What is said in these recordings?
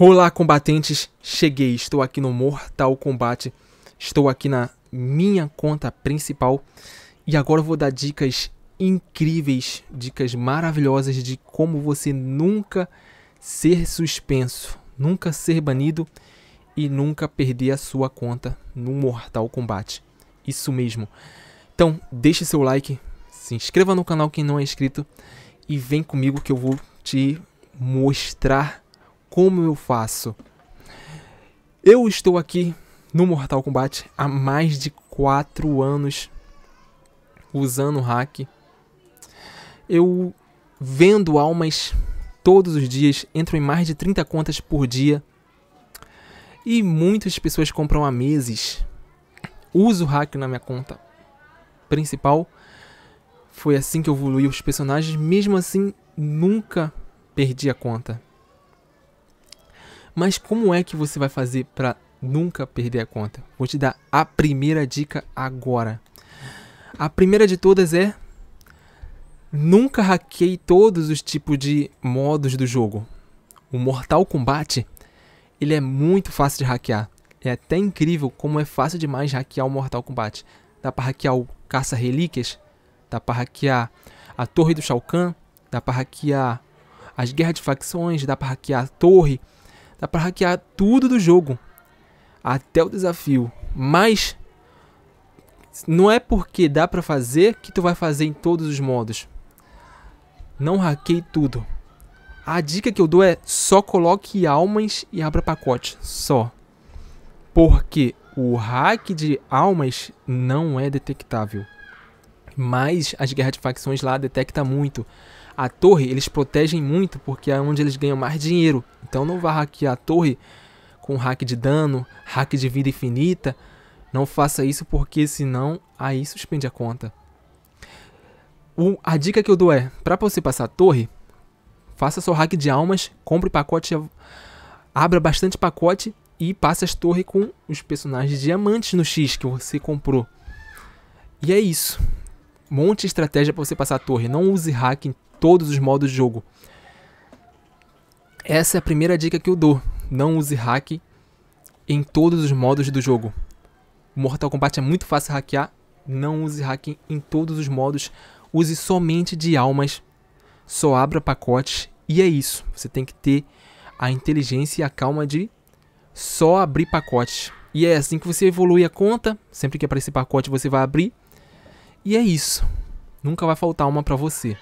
Olá, combatentes! Cheguei, estou aqui no Mortal Kombat, estou aqui na minha conta principal e agora vou dar dicas incríveis, dicas maravilhosas de como você nunca ser suspenso, nunca ser banido e nunca perder a sua conta no Mortal Kombat. Isso mesmo. Então, deixe seu like, se inscreva no canal quem não é inscrito e vem comigo que eu vou te mostrar como eu faço? Eu estou aqui no Mortal Kombat há mais de 4 anos usando hack. Eu vendo almas todos os dias, entro em mais de 30 contas por dia. E muitas pessoas compram há meses. Uso hack na minha conta principal. Foi assim que eu evoluí os personagens, mesmo assim nunca perdi a conta. Mas como é que você vai fazer para nunca perder a conta? Vou te dar a primeira dica agora. A primeira de todas é nunca hackei todos os tipos de modos do jogo. O Mortal Kombat, ele é muito fácil de hackear. É até incrível como é fácil demais hackear o Mortal Kombat. Dá para hackear o Caça Relíquias, dá para hackear a Torre do Shao Kahn, dá para hackear as guerras de facções, dá para hackear a torre, Dá pra hackear tudo do jogo. Até o desafio. Mas não é porque dá para fazer que tu vai fazer em todos os modos. Não hackei tudo. A dica que eu dou é só coloque almas e abra pacote, só. Porque o hack de almas não é detectável. Mas as guerras de facções lá detecta muito. A torre eles protegem muito porque é onde eles ganham mais dinheiro. Então não vá hackear a torre com hack de dano, hack de vida infinita. Não faça isso porque senão aí suspende a conta. O, a dica que eu dou é, para você passar a torre, faça seu hack de almas, compre pacote, abra bastante pacote e passe as torres com os personagens diamantes no X que você comprou. E é isso. Monte estratégia para você passar a torre. Não use hack todos os modos de jogo. Essa é a primeira dica que eu dou. Não use hack em todos os modos do jogo. Mortal Kombat é muito fácil hackear. Não use hack em todos os modos. Use somente de almas. Só abra pacotes. E é isso. Você tem que ter a inteligência e a calma de só abrir pacotes. E é assim que você evolui a conta. Sempre que aparecer pacote, você vai abrir. E é isso. Nunca vai faltar uma para você.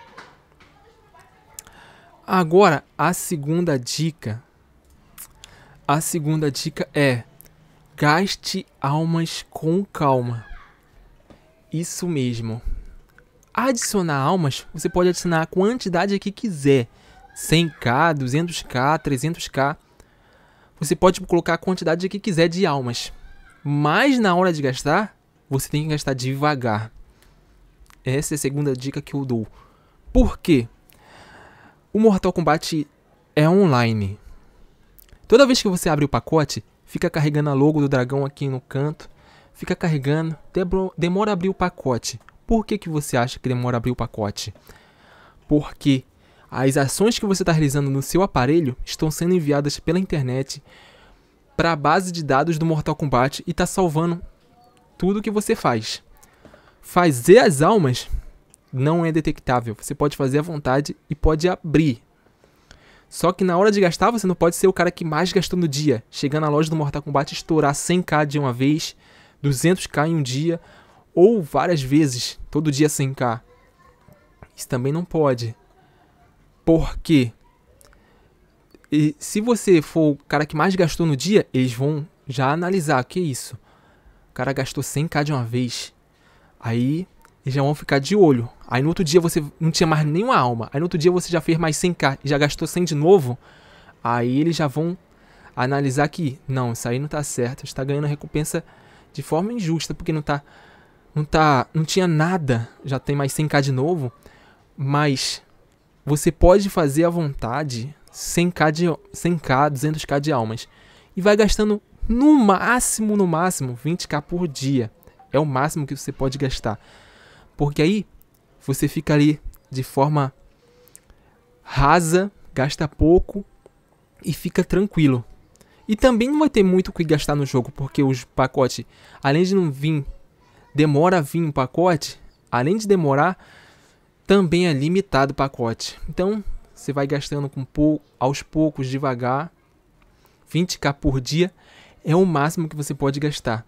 Agora, a segunda dica. A segunda dica é: gaste almas com calma. Isso mesmo. Adicionar almas, você pode adicionar a quantidade que quiser. 100k, 200k, 300k. Você pode colocar a quantidade que quiser de almas. Mas na hora de gastar, você tem que gastar devagar. Essa é a segunda dica que eu dou. Por quê? O Mortal Kombat é online. Toda vez que você abre o pacote, fica carregando a logo do dragão aqui no canto, fica carregando, demora a abrir o pacote. Por que, que você acha que demora a abrir o pacote? Porque as ações que você está realizando no seu aparelho estão sendo enviadas pela internet para a base de dados do Mortal Kombat e está salvando tudo que você faz. Fazer as almas não é detectável. Você pode fazer à vontade e pode abrir. Só que na hora de gastar, você não pode ser o cara que mais gastou no dia. Chegar na loja do Mortal Kombat e estourar 100k de uma vez, 200k em um dia, ou várias vezes, todo dia 100k. Isso também não pode. Por quê? E se você for o cara que mais gastou no dia, eles vão já analisar, que isso? O cara gastou 100k de uma vez. Aí eles já vão ficar de olho. Aí no outro dia você não tinha mais nenhuma alma. Aí no outro dia você já fez mais 100k e já gastou 100 de novo. Aí eles já vão analisar que, não, isso aí não tá certo. Você tá ganhando a recompensa de forma injusta, porque não tá. Não tá. Não tinha nada. Já tem mais 100k de novo. Mas você pode fazer à vontade 100k, de, 100k 200k de almas. E vai gastando no máximo, no máximo, 20k por dia. É o máximo que você pode gastar. Porque aí você fica ali de forma rasa, gasta pouco e fica tranquilo. E também não vai ter muito o que gastar no jogo, porque os pacotes, além de não vir, demora a vir um pacote, além de demorar, também é limitado o pacote. Então, você vai gastando com pouco, aos poucos, devagar, 20k por dia é o máximo que você pode gastar.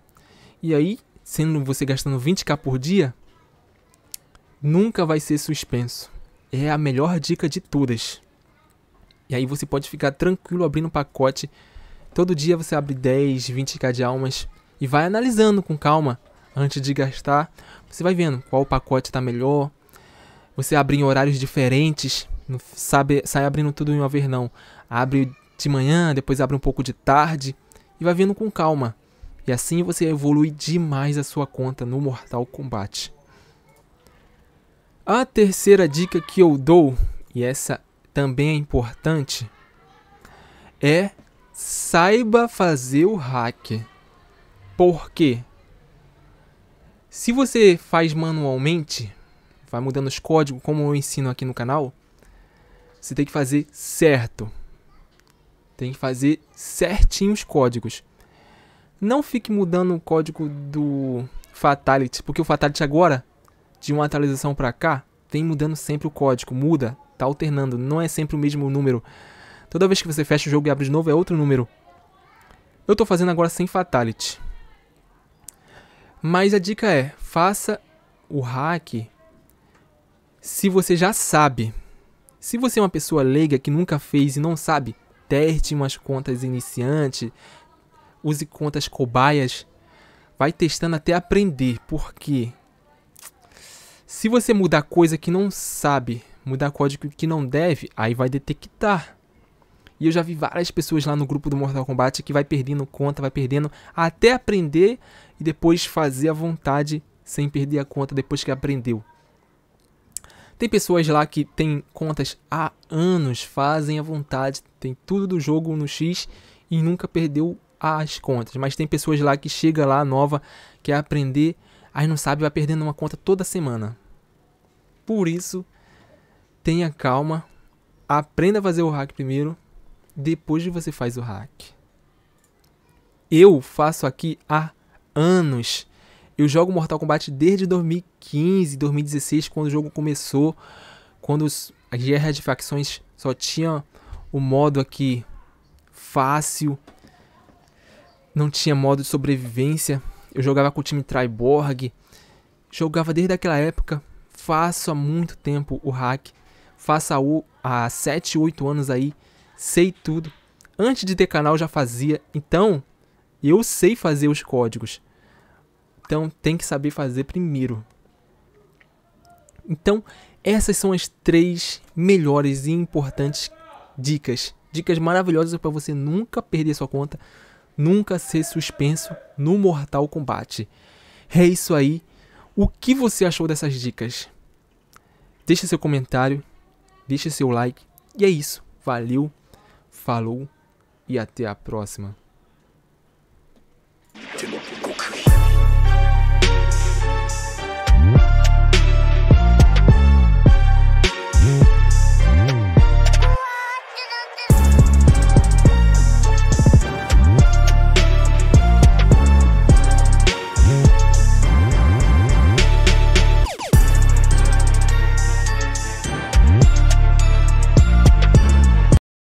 E aí, sendo você gastando 20k por dia, nunca vai ser suspenso. É a melhor dica de todas. E aí você pode ficar tranquilo abrindo um pacote. Todo dia você abre 10, 20k de almas e vai analisando com calma antes de gastar. Você vai vendo qual pacote está melhor. Você abre em horários diferentes. Não sabe, sai abrindo tudo em uma vez, não. Abre de manhã, depois abre um pouco de tarde e vai vendo com calma. E assim você evolui demais a sua conta no Mortal Kombat. A terceira dica que eu dou, e essa também é importante, é saiba fazer o hack. Por quê? Se você faz manualmente, vai mudando os códigos, como eu ensino aqui no canal, você tem que fazer certo. Tem que fazer certinho os códigos. Não fique mudando o código do Fatality, porque o Fatality agora de uma atualização para cá, tem mudando sempre o código, muda, tá alternando, não é sempre o mesmo número. Toda vez que você fecha o jogo e abre de novo é outro número. Eu tô fazendo agora sem fatality. Mas a dica é, faça o hack se você já sabe. Se você é uma pessoa leiga que nunca fez e não sabe, teste umas contas iniciante, use contas cobaias, vai testando até aprender, porque se você mudar coisa que não sabe, mudar código que não deve, aí vai detectar. E eu já vi várias pessoas lá no grupo do Mortal Kombat que vai perdendo conta, vai perdendo até aprender e depois fazer à vontade sem perder a conta depois que aprendeu. Tem pessoas lá que têm contas há anos, fazem à vontade, tem tudo do jogo no X e nunca perdeu as contas. Mas tem pessoas lá que chega lá nova, quer aprender, aí não sabe, vai perdendo uma conta toda semana. Por isso, tenha calma, aprenda a fazer o hack primeiro, depois você faz o hack. Eu faço aqui há anos. Eu jogo Mortal Kombat desde 2015, 2016, quando o jogo começou, quando as guerras de facções só tinha o modo aqui fácil, não tinha modo de sobrevivência. Eu jogava com o time tryborg jogava desde aquela época faço há muito tempo o hack, faço há 7, 8 anos aí, sei tudo. Antes de ter canal já fazia, então eu sei fazer os códigos. Então tem que saber fazer primeiro. Então, essas são as três melhores e importantes dicas. Dicas maravilhosas para você nunca perder sua conta, nunca ser suspenso no Mortal Kombat. É isso aí. O que você achou dessas dicas? Deixe seu comentário, deixe seu like. E é isso. Valeu, falou e até a próxima.